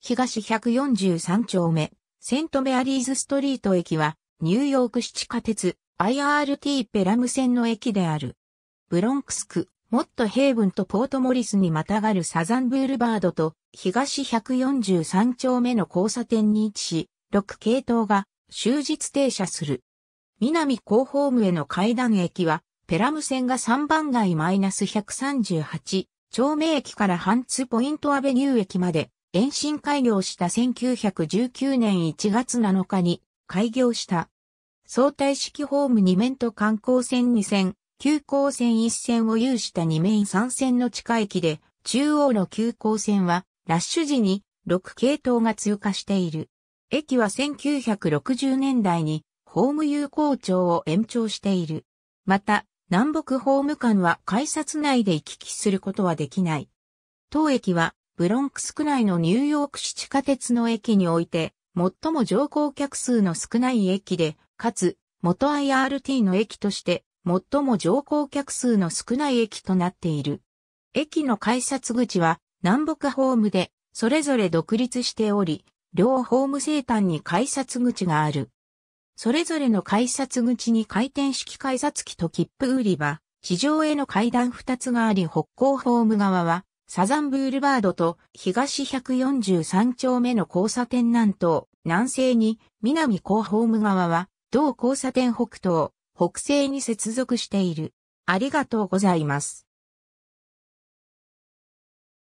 東143丁目、セントメアリーズストリート駅は、ニューヨーク市地下鉄、IRT ペラム線の駅である。ブロンクス区、モットヘイブンとポートモリスにまたがるサザンブールバードと、東143丁目の交差点に位置し、6系統が終日停車する。南高ホームへの階段駅は、ペラム線が3番街マイナス -138 丁目駅からハンツポイントアベニュー駅まで延伸開業した1919年1月7日に開業した。相対式ホーム2面と観光線2線、急行線1線を有した2面3線の地下駅で、中央の急行線はラッシュ時に6系統が通過している。駅は1960年代にホーム有効庁を延長している。また、南北ホーム間は改札内で行き来することはできない。当駅はブロンクス区内のニューヨーク市地下鉄の駅において、最も乗降客数の少ない駅で、かつ、元 IRT の駅として、最も乗降客数の少ない駅となっている。駅の改札口は、南北ホームで、それぞれ独立しており、両ホーム生端に改札口がある。それぞれの改札口に回転式改札機と切符売り場、地上への階段2つがあり北港ホーム側はサザンブールバードと東143丁目の交差点南東、南西に南高ホーム側は同交差点北東、北西に接続している。ありがとうございます。